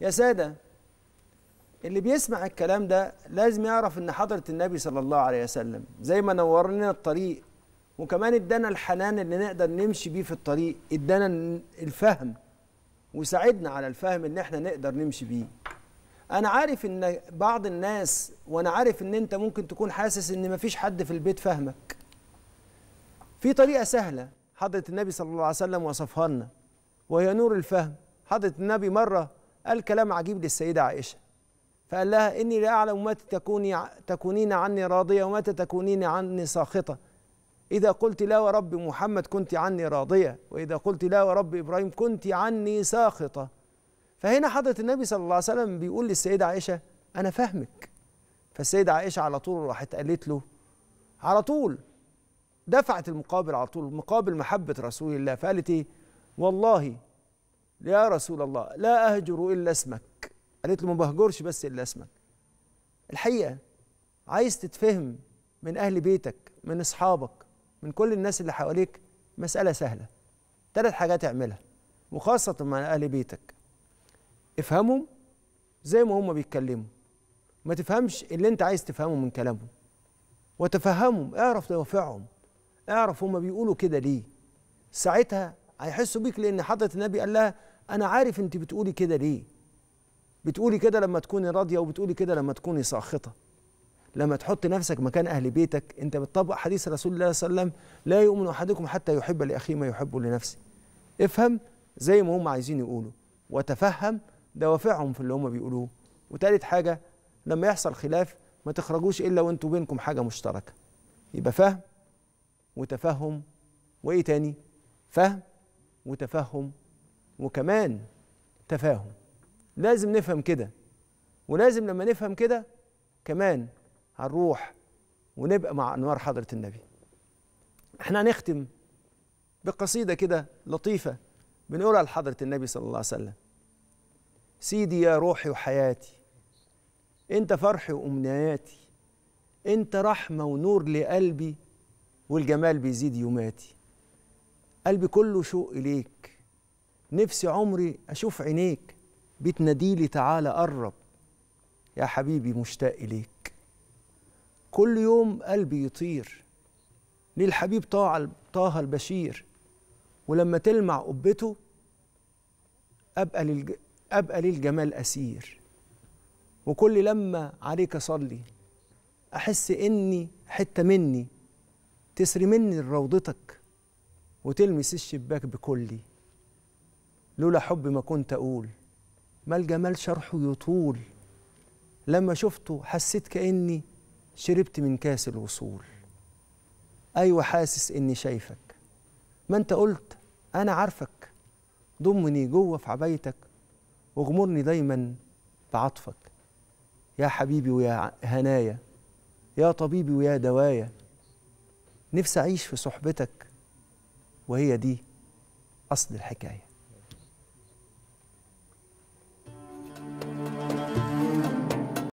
يا سادة اللي بيسمع الكلام ده لازم يعرف ان حضرة النبي صلى الله عليه وسلم زي ما نور لنا الطريق وكمان ادانا الحنان اللي نقدر نمشي بيه في الطريق ادانا الفهم وساعدنا على الفهم ان احنا نقدر نمشي بيه انا عارف ان بعض الناس وانا عارف ان انت ممكن تكون حاسس ان مفيش حد في البيت فاهمك في طريقه سهله حضره النبي صلى الله عليه وسلم وصفها لنا وهي نور الفهم حضره النبي مره قال كلام عجيب للسيدة عائشة فقال لها إني لا أعلم متى تكوني تكونين عني راضية ومتى تكونين عني ساخطة إذا قلت لا ورب محمد كنت عني راضية وإذا قلت لا ورب إبراهيم كنت عني ساخطة فهنا حضرة النبي صلى الله عليه وسلم بيقول للسيدة عائشة أنا فاهمك فالسيدة عائشة على طول راحت قالت له على طول دفعت المقابل على طول مقابل محبة رسول الله فقالت إيه والله يا رسول الله لا أهجر إلا اسمك قالت له ما بهجرش بس إلا اسمك الحقيقة عايز تتفهم من أهل بيتك من أصحابك من كل الناس اللي حواليك مسألة سهلة ثلاث حاجات اعملها وخاصة مع أهل بيتك افهمهم زي ما هم بيتكلموا ما تفهمش اللي انت عايز تفهمه من كلامهم وتفهمهم اعرف دوافعهم اعرف هم بيقولوا كده ليه ساعتها هيحسوا بيك لان حضره النبي قال لها انا عارف انت بتقولي كده ليه بتقولي كده لما تكوني راضيه وبتقولي كده لما تكوني ساخطه لما تحط نفسك مكان اهل بيتك انت بتطبق حديث رسول الله صلى الله عليه وسلم لا يؤمن احدكم حتى يحب لاخيه ما يحبه لنفسه افهم زي ما هم عايزين يقولوا وتفهم دوافعهم في اللي هم بيقولوه وتالت حاجه لما يحصل خلاف ما تخرجوش الا وانتوا بينكم حاجه مشتركه يبقى فهم وتفهم وايه تاني فهم وتفهم وكمان تفاهم لازم نفهم كده ولازم لما نفهم كده كمان هنروح ونبقى مع انوار حضره النبي احنا هنختم بقصيده كده لطيفه بنقولها لحضره النبي صلى الله عليه وسلم سيدي يا روحي وحياتي انت فرحي وامنياتي انت رحمه ونور لقلبي والجمال بيزيد يوماتي قلبي كله شوق إليك نفسي عمري أشوف عينيك بتناديلي تعالى قرب يا حبيبي مشتاق إليك كل يوم قلبي يطير للحبيب طه البشير ولما تلمع قبته أبقى, للج... أبقى للجمال أسير وكل لما عليك أصلي أحس إني حتة مني تسري مني روضتك وتلمس الشباك بكلي لولا حب ما كنت أقول ما الجمال شرحه يطول لما شفته حسيت كأني شربت من كاس الوصول أيوة حاسس إني شايفك ما أنت قلت أنا عارفك ضمني جوه في عبايتك واغمرني دايما بعطفك يا حبيبي ويا هنايا يا طبيبي ويا دوايا نفسي أعيش في صحبتك وهي دي أصل الحكاية